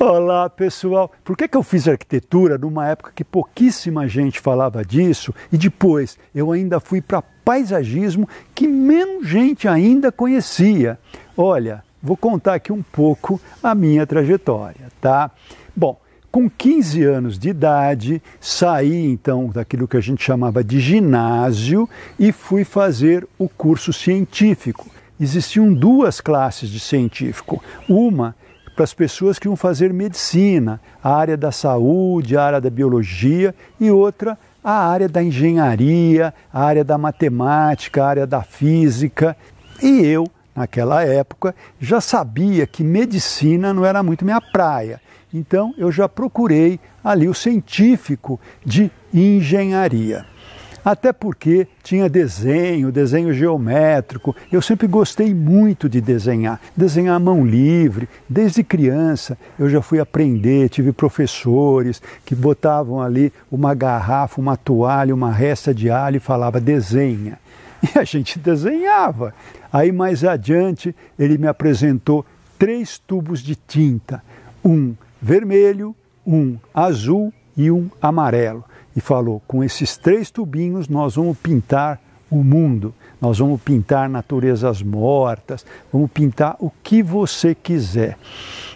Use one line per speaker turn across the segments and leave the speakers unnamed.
Olá pessoal, por que, que eu fiz arquitetura numa época que pouquíssima gente falava disso e depois eu ainda fui para paisagismo que menos gente ainda conhecia? Olha, vou contar aqui um pouco a minha trajetória, tá? Bom, com 15 anos de idade, saí então daquilo que a gente chamava de ginásio e fui fazer o curso científico. Existiam duas classes de científico. Uma para as pessoas que iam fazer medicina, a área da saúde, a área da biologia e outra a área da engenharia, a área da matemática, a área da física. E eu, naquela época, já sabia que medicina não era muito minha praia. Então eu já procurei ali o científico de engenharia até porque tinha desenho, desenho geométrico. Eu sempre gostei muito de desenhar, desenhar à mão livre. Desde criança eu já fui aprender, tive professores que botavam ali uma garrafa, uma toalha, uma resta de alho e falava desenha. E a gente desenhava. Aí mais adiante ele me apresentou três tubos de tinta, um vermelho, um azul e um amarelo e falou: com esses três tubinhos nós vamos pintar o mundo, nós vamos pintar naturezas mortas, vamos pintar o que você quiser.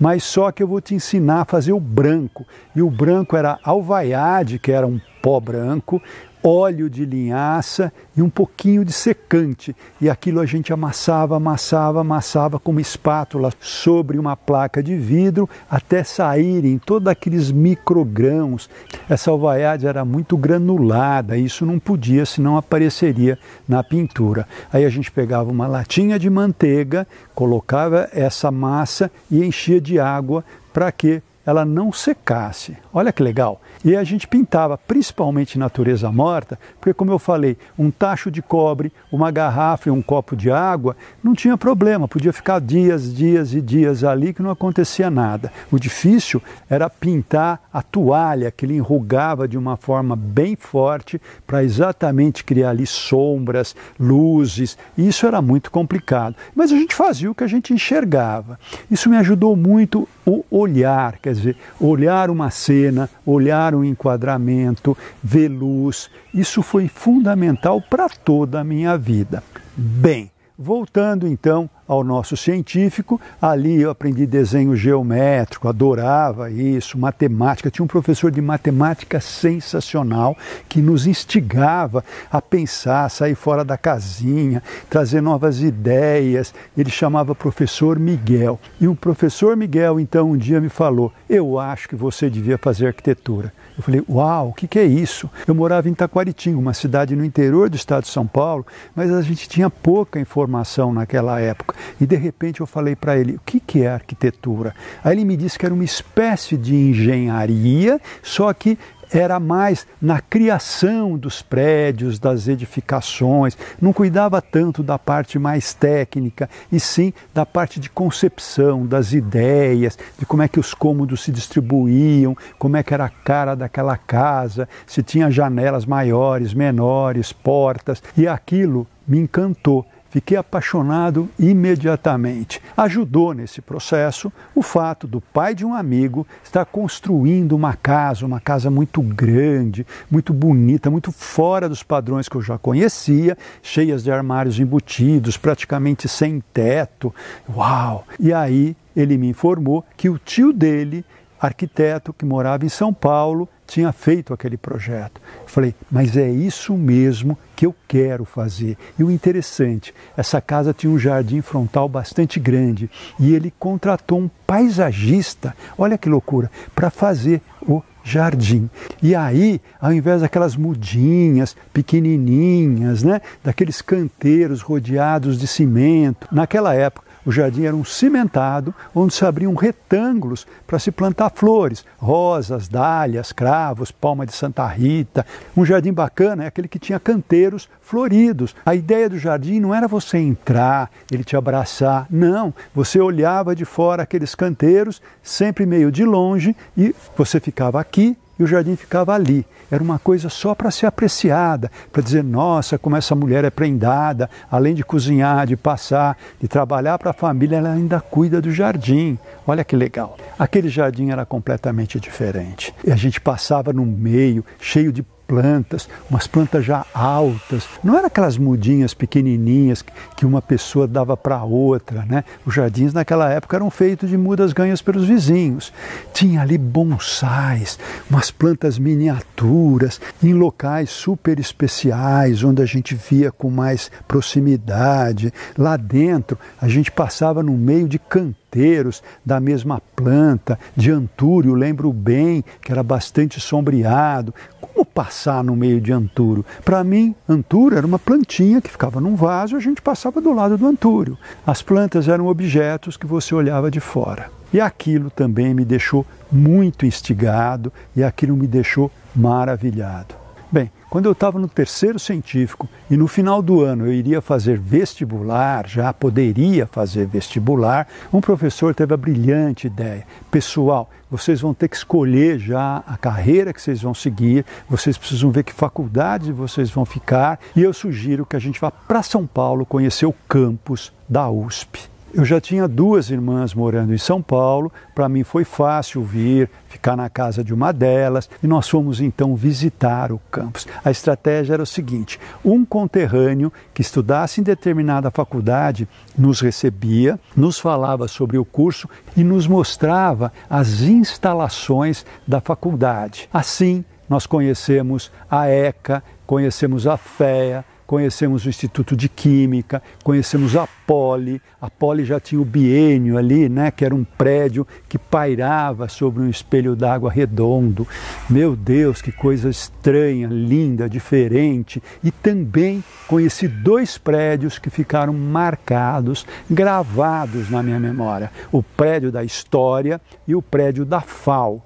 Mas só que eu vou te ensinar a fazer o branco. E o branco era alvaiade, que era um pó branco, óleo de linhaça e um pouquinho de secante. E aquilo a gente amassava, amassava, amassava com uma espátula sobre uma placa de vidro até saírem todos aqueles microgrãos. Essa alvaiade era muito granulada, isso não podia, senão apareceria na pintura. Aí a gente pegava uma latinha de manteiga, colocava essa massa e enchia de água para que ela não secasse. Olha que legal! E a gente pintava principalmente natureza morta, porque, como eu falei, um tacho de cobre, uma garrafa e um copo de água não tinha problema, podia ficar dias, dias e dias ali que não acontecia nada. O difícil era pintar a toalha, que ele enrugava de uma forma bem forte para exatamente criar ali sombras, luzes, e isso era muito complicado. Mas a gente fazia o que a gente enxergava. Isso me ajudou muito o olhar, quer dizer, olhar uma cena, olhar um enquadramento, ver luz, isso foi fundamental para toda a minha vida. Bem, voltando então ao nosso científico. Ali eu aprendi desenho geométrico, adorava isso, matemática. Tinha um professor de matemática sensacional que nos instigava a pensar, sair fora da casinha, trazer novas ideias. Ele chamava professor Miguel. E o professor Miguel, então, um dia me falou: Eu acho que você devia fazer arquitetura. Eu falei: Uau, o que, que é isso? Eu morava em Taquaritinga, uma cidade no interior do estado de São Paulo, mas a gente tinha pouca informação naquela época. E de repente eu falei para ele: o que, que é arquitetura? Aí ele me disse que era uma espécie de engenharia, só que era mais na criação dos prédios, das edificações, não cuidava tanto da parte mais técnica, e sim da parte de concepção, das ideias, de como é que os cômodos se distribuíam, como é que era a cara daquela casa, se tinha janelas maiores, menores, portas, e aquilo me encantou. Fiquei apaixonado imediatamente. Ajudou nesse processo o fato do pai de um amigo estar construindo uma casa, uma casa muito grande, muito bonita, muito fora dos padrões que eu já conhecia, cheias de armários embutidos, praticamente sem teto. Uau! E aí ele me informou que o tio dele arquiteto que morava em São Paulo, tinha feito aquele projeto. Eu falei, mas é isso mesmo que eu quero fazer. E o interessante, essa casa tinha um jardim frontal bastante grande e ele contratou um paisagista, olha que loucura, para fazer o jardim. E aí, ao invés daquelas mudinhas pequenininhas, né, daqueles canteiros rodeados de cimento, naquela época o jardim era um cimentado onde se abriam retângulos para se plantar flores, rosas, dálias, cravos, palma de Santa Rita. Um jardim bacana é aquele que tinha canteiros floridos. A ideia do jardim não era você entrar, ele te abraçar, não. Você olhava de fora aqueles canteiros, sempre meio de longe, e você ficava aqui e o jardim ficava ali. Era uma coisa só para ser apreciada, para dizer, nossa, como essa mulher é prendada, além de cozinhar, de passar, de trabalhar para a família, ela ainda cuida do jardim. Olha que legal. Aquele jardim era completamente diferente. E a gente passava no meio, cheio de plantas, umas plantas já altas. Não eram aquelas mudinhas pequenininhas que uma pessoa dava para outra, né? Os jardins naquela época eram feitos de mudas ganhas pelos vizinhos. Tinha ali bonsais, umas plantas miniaturas, em locais super especiais, onde a gente via com mais proximidade. Lá dentro, a gente passava no meio de canteiros da mesma planta, de antúrio, lembro bem, que era bastante sombreado, como passar no meio de antúrio? Para mim, antúrio era uma plantinha que ficava num vaso e a gente passava do lado do antúrio. As plantas eram objetos que você olhava de fora. E aquilo também me deixou muito instigado e aquilo me deixou maravilhado. Bem, quando eu estava no terceiro científico e no final do ano eu iria fazer vestibular, já poderia fazer vestibular, um professor teve a brilhante ideia: pessoal, vocês vão ter que escolher já a carreira que vocês vão seguir, vocês precisam ver que faculdade vocês vão ficar, e eu sugiro que a gente vá para São Paulo conhecer o campus da USP. Eu já tinha duas irmãs morando em São Paulo, para mim foi fácil vir, ficar na casa de uma delas, e nós fomos então visitar o campus. A estratégia era o seguinte: um conterrâneo que estudasse em determinada faculdade nos recebia, nos falava sobre o curso e nos mostrava as instalações da faculdade. Assim, nós conhecemos a ECA, conhecemos a FEA, conhecemos o Instituto de Química, conhecemos a Poli. A Poli já tinha o biênio ali, né, que era um prédio que pairava sobre um espelho d'água redondo. Meu Deus, que coisa estranha, linda, diferente. E também conheci dois prédios que ficaram marcados, gravados na minha memória: o prédio da História e o prédio da FAO.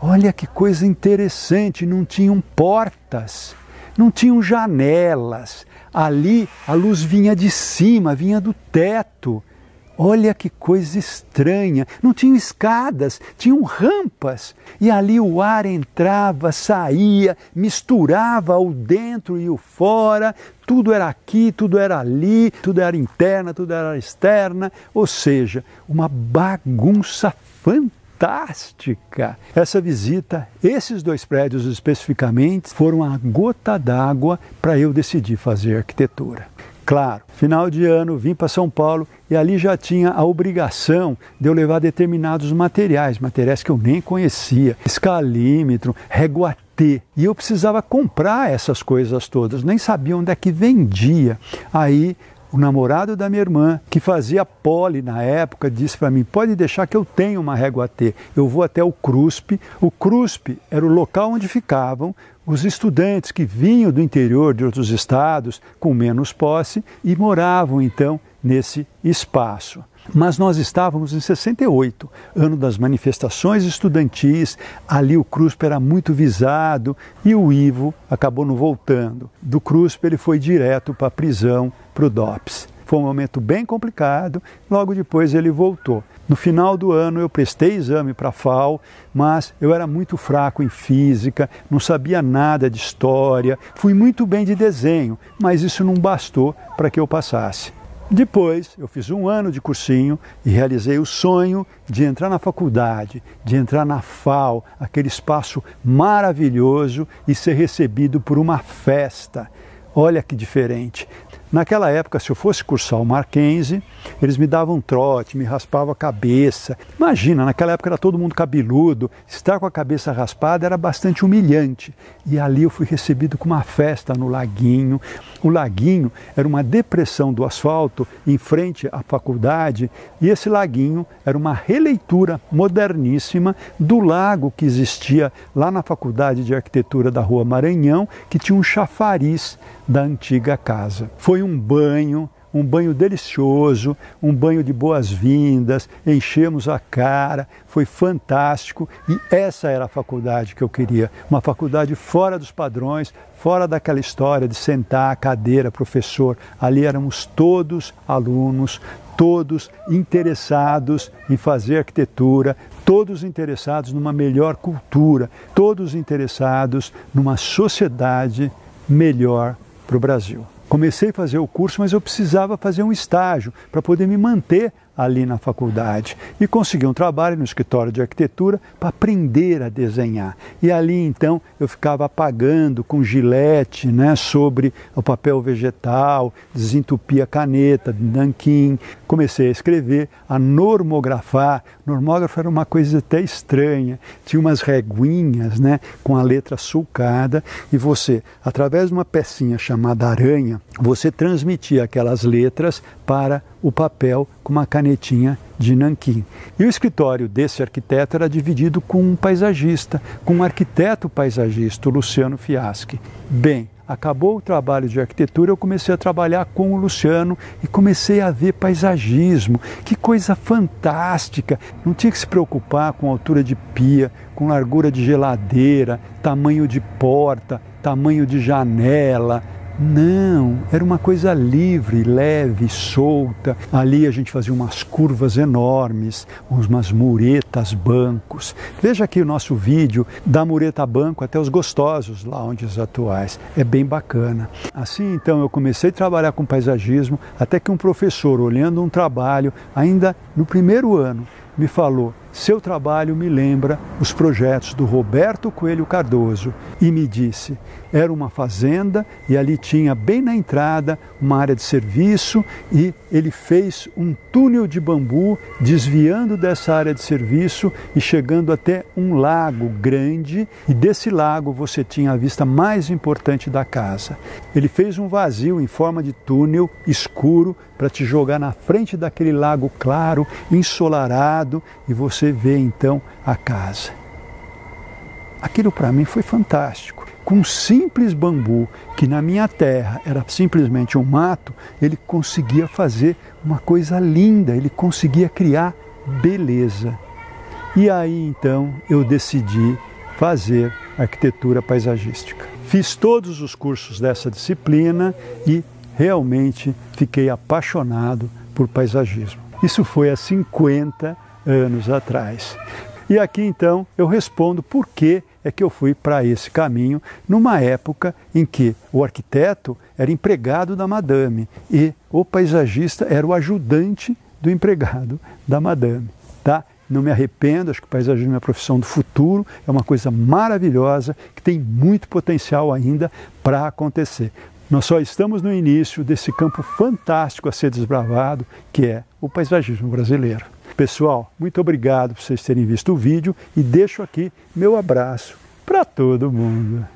Olha que coisa interessante, não tinham portas não tinham janelas. Ali a luz vinha de cima, vinha do teto. Olha que coisa estranha! Não tinham escadas, tinham rampas. E ali o ar entrava, saía, misturava o dentro e o fora. Tudo era aqui, tudo era ali, tudo era interna, tudo era externa. Ou seja, uma bagunça fantástica fantástica. Essa visita, esses dois prédios especificamente, foram a gota d'água para eu decidir fazer arquitetura. Claro, final de ano vim para São Paulo e ali já tinha a obrigação de eu levar determinados materiais, materiais que eu nem conhecia, escalímetro, régua E eu precisava comprar essas coisas todas, nem sabia onde é que vendia. Aí o namorado da minha irmã, que fazia pole na época, disse para mim: pode deixar que eu tenho uma régua T. Eu vou até o CRUSP. O CRUSP era o local onde ficavam os estudantes que vinham do interior de outros estados com menos posse e moravam então nesse espaço. Mas nós estávamos em 68, ano das manifestações estudantis, ali o CRUSP era muito visado e o Ivo acabou não voltando. Do CRUSP ele foi direto para a prisão para o DOPS. Foi um momento bem complicado, logo depois ele voltou. No final do ano eu prestei exame para a FAO, mas eu era muito fraco em física, não sabia nada de história, fui muito bem de desenho, mas isso não bastou para que eu passasse. Depois, eu fiz um ano de cursinho e realizei o sonho de entrar na faculdade, de entrar na FAO, aquele espaço maravilhoso e ser recebido por uma festa. Olha que diferente. Naquela época, se eu fosse cursar o Mackenzie, eles me davam trote, me raspavam a cabeça. Imagina, naquela época era todo mundo cabeludo, estar com a cabeça raspada era bastante humilhante. E ali eu fui recebido com uma festa no laguinho, o laguinho era uma depressão do asfalto em frente à faculdade, e esse laguinho era uma releitura moderníssima do lago que existia lá na Faculdade de Arquitetura da Rua Maranhão, que tinha um chafariz da antiga casa. Foi um banho um banho delicioso, um banho de boas-vindas, enchemos a cara, foi fantástico e essa era a faculdade que eu queria, uma faculdade fora dos padrões, fora daquela história de sentar, cadeira, professor. Ali éramos todos alunos, todos interessados em fazer arquitetura, todos interessados numa melhor cultura, todos interessados numa sociedade melhor para o Brasil. Comecei a fazer o curso, mas eu precisava fazer um estágio para poder me manter ali na faculdade e consegui um trabalho no escritório de arquitetura para aprender a desenhar. E ali então eu ficava apagando com gilete né, sobre o papel vegetal, desentupia a caneta, nanquim. Comecei a escrever, a normografar. Normógrafo era uma coisa até estranha, tinha umas reguinhas né, com a letra sulcada e você, através de uma pecinha chamada aranha, você transmitia aquelas letras para o papel com uma canetinha de nanquim. E o escritório desse arquiteto era dividido com um paisagista, com um arquiteto paisagista, o Luciano Fiaschi. Bem, acabou o trabalho de arquitetura, eu comecei a trabalhar com o Luciano e comecei a ver paisagismo. Que coisa fantástica! Não tinha que se preocupar com altura de pia, com largura de geladeira, tamanho de porta, tamanho de janela, não, era uma coisa livre, leve, solta. Ali a gente fazia umas curvas enormes, umas muretas, bancos. Veja aqui o nosso vídeo da mureta banco até os gostosos, lá onde os atuais. É bem bacana. Assim então eu comecei a trabalhar com paisagismo até que um professor, olhando um trabalho ainda no primeiro ano, me falou: seu trabalho me lembra os projetos do Roberto Coelho Cardoso e me disse: era uma fazenda e ali tinha bem na entrada uma área de serviço e ele fez um túnel de bambu desviando dessa área de serviço e chegando até um lago grande e desse lago você tinha a vista mais importante da casa. Ele fez um vazio em forma de túnel escuro para te jogar na frente daquele lago claro, ensolarado e você você vê então a casa. Aquilo para mim foi fantástico. Com um simples bambu, que na minha terra era simplesmente um mato, ele conseguia fazer uma coisa linda, ele conseguia criar beleza. E aí então eu decidi fazer arquitetura paisagística. Fiz todos os cursos dessa disciplina e realmente fiquei apaixonado por paisagismo. Isso foi há 50 anos atrás. E aqui então eu respondo por que é que eu fui para esse caminho numa época em que o arquiteto era empregado da madame e o paisagista era o ajudante do empregado da madame, tá? Não me arrependo, acho que o paisagismo é uma profissão do futuro, é uma coisa maravilhosa que tem muito potencial ainda para acontecer. Nós só estamos no início desse campo fantástico a ser desbravado, que é o paisagismo brasileiro. Pessoal, muito obrigado por vocês terem visto o vídeo e deixo aqui meu abraço para todo mundo.